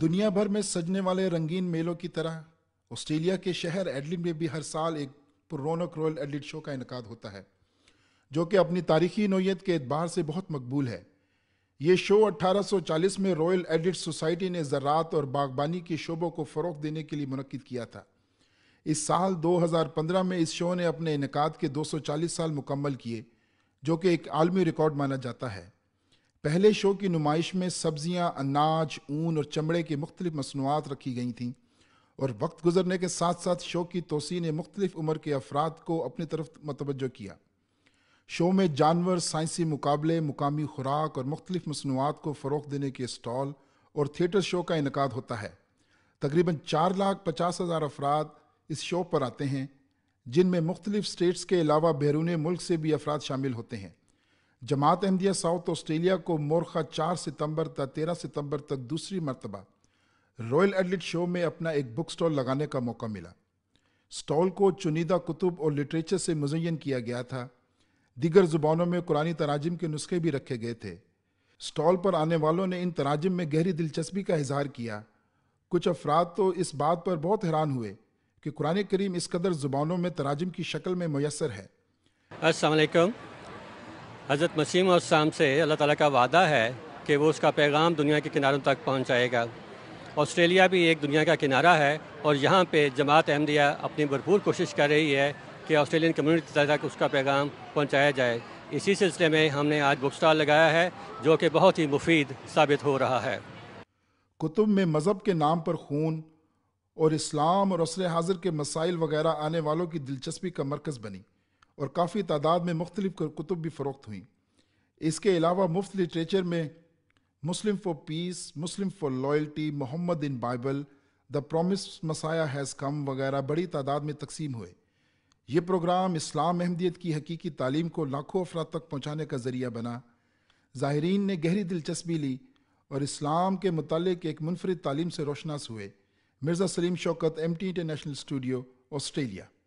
دنیا بھر میں سجنے والے رنگین میلوں کی طرح آسٹریلیا کے شہر ایڈلڈ میں بھی ہر سال ایک پرونک رویل ایڈلڈ شو کا انعقاد ہوتا ہے جو کہ اپنی تاریخی نوعیت کے اعتبار سے بہت مقبول ہے یہ شو اٹھارہ سو چالیس میں رویل ایڈلڈ سوسائٹی نے ذرات اور باغبانی کے شعبوں کو فروغ دینے کے لیے منعقد کیا تھا اس سال دو ہزار پندرہ میں اس شو نے اپنے انعقاد کے دو سو چالیس سال مکمل کیے جو کہ ایک عالمی ریکارڈ مانا جاتا ہے پہلے شو کی نمائش میں سبزیاں اناج اون اور چمڑے کی مختلف مصنوعات رکھی گئی تھیں اور وقت گزرنے کے ساتھ ساتھ شو کی توسیع نے مختلف عمر کے افراد کو اپنی طرف متوجہ کیا شو میں جانور سائنسی مقابلے مقامی خوراک اور مختلف مصنوعات کو فروغ دینے کے اسٹال اور تھیٹر شو کا انعقاد ہوتا ہے تقریباً چار لاکھ پچاس ہزار افراد اس شو پر آتے ہیں جن میں مختلف اسٹیٹس کے علاوہ بیرون ملک سے بھی افراد شامل ہوتے ہیں جماعت احمدیہ ساؤتھ آسٹریلیا کو مورخا چار ستمبر تا تیرہ ستمبر تک دوسری مرتبہ رویل ایڈلٹ شو میں اپنا ایک بک سٹال لگانے کا موقع ملا سٹال کو چنیدہ کتب اور لٹریچر سے مزین کیا گیا تھا دیگر زبانوں میں قرآن تراجم کے نسخے بھی رکھے گئے تھے سٹال پر آنے والوں نے ان تراجم میں گہری دلچسپی کا اظہار کیا کچھ افراد تو اس بات پر بہت حیران ہوئے کہ قرآن کریم اس قدر زبانوں میں تراجم کی شکل میں میسر ہے السلام علیکم حضرت مسیم سام سے اللہ تعالیٰ کا وعدہ ہے کہ وہ اس کا پیغام دنیا کے کناروں تک پہنچائے گا آسٹریلیا بھی ایک دنیا کا کنارہ ہے اور یہاں پہ جماعت احمدیہ اپنی بھرپور کوشش کر رہی ہے کہ آسٹریلین کمیونٹی تک اس کا پیغام پہنچایا جائے اسی سلسلے میں ہم نے آج بک اسٹال لگایا ہے جو کہ بہت ہی مفید ثابت ہو رہا ہے کتب میں مذہب کے نام پر خون اور اسلام اور عصر حاضر کے مسائل وغیرہ آنے والوں کی دلچسپی کا مرکز بنی اور کافی تعداد میں مختلف کتب بھی فروخت ہوئیں اس کے علاوہ مفت لٹریچر میں Muslim for peace Muslim for loyalty Muhammad in Bible the promise Messiah has come وغیرہ بڑی تعداد میں تقسیم ہوئے یہ پروگرام اسلام احمدیت کی حقیقی تعلیم کو لاکھوں افراد تک پہنچانے کا ذریعہ بنا زائرین نے گہری دلچسپی لی اور اسلام کے متعلق ایک منفرد تعلیم سے روشناس ہوئے Mirza Salim Shaukat M T international studio Australia